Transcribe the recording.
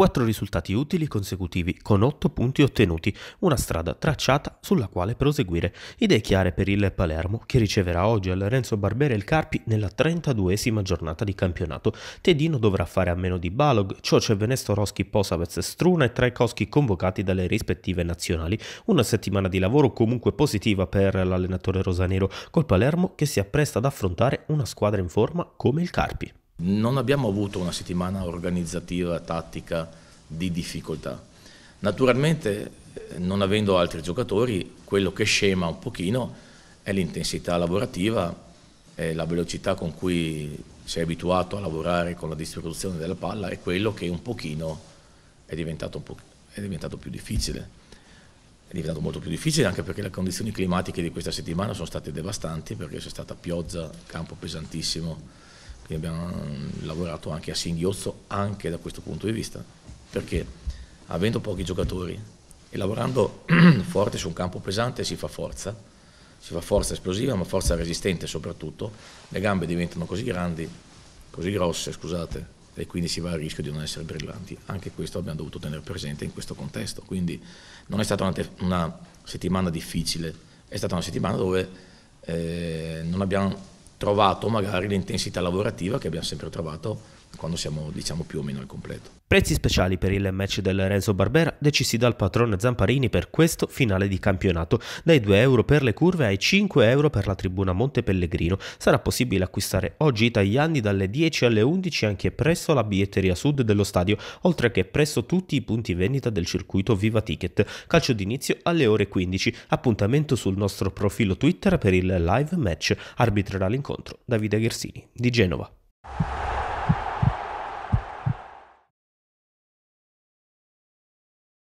4 risultati utili consecutivi con 8 punti ottenuti, una strada tracciata sulla quale proseguire. Idee chiare per il Palermo che riceverà oggi al Renzo Barbera il Carpi nella 32esima giornata di campionato. Tedino dovrà fare a meno di Balog, Ciocev, Nestorowski, Posavez, Struna e Trajkowski convocati dalle rispettive nazionali. Una settimana di lavoro comunque positiva per l'allenatore rosanero col Palermo che si appresta ad affrontare una squadra in forma come il Carpi. Non abbiamo avuto una settimana organizzativa, tattica di difficoltà. Naturalmente, eh, non avendo altri giocatori, quello che scema un pochino è l'intensità lavorativa, è la velocità con cui sei abituato a lavorare con la distribuzione della palla, è quello che un pochino è diventato, un po è diventato più difficile. È diventato molto più difficile anche perché le condizioni climatiche di questa settimana sono state devastanti perché c'è stata pioggia, campo pesantissimo quindi abbiamo mm, lavorato anche a singhiozzo anche da questo punto di vista, perché avendo pochi giocatori e lavorando forte su un campo pesante si fa forza, si fa forza esplosiva ma forza resistente soprattutto, le gambe diventano così grandi, così grosse, scusate, e quindi si va a rischio di non essere brillanti. Anche questo abbiamo dovuto tenere presente in questo contesto. Quindi non è stata una, una settimana difficile, è stata una settimana dove eh, non abbiamo trovato magari l'intensità lavorativa che abbiamo sempre trovato quando siamo diciamo più o meno al completo. Prezzi speciali per il match del Renzo Barbera decisi dal patrone Zamparini per questo finale di campionato, dai 2 euro per le curve ai 5 euro per la tribuna Monte Pellegrino. Sarà possibile acquistare oggi i tagliandi dalle 10 alle 11 anche presso la biglietteria sud dello stadio, oltre che presso tutti i punti vendita del circuito Viva Ticket. Calcio d'inizio alle ore 15, appuntamento sul nostro profilo Twitter per il live match. Arbitrerà l'incontro Davide Ghersini di Genova.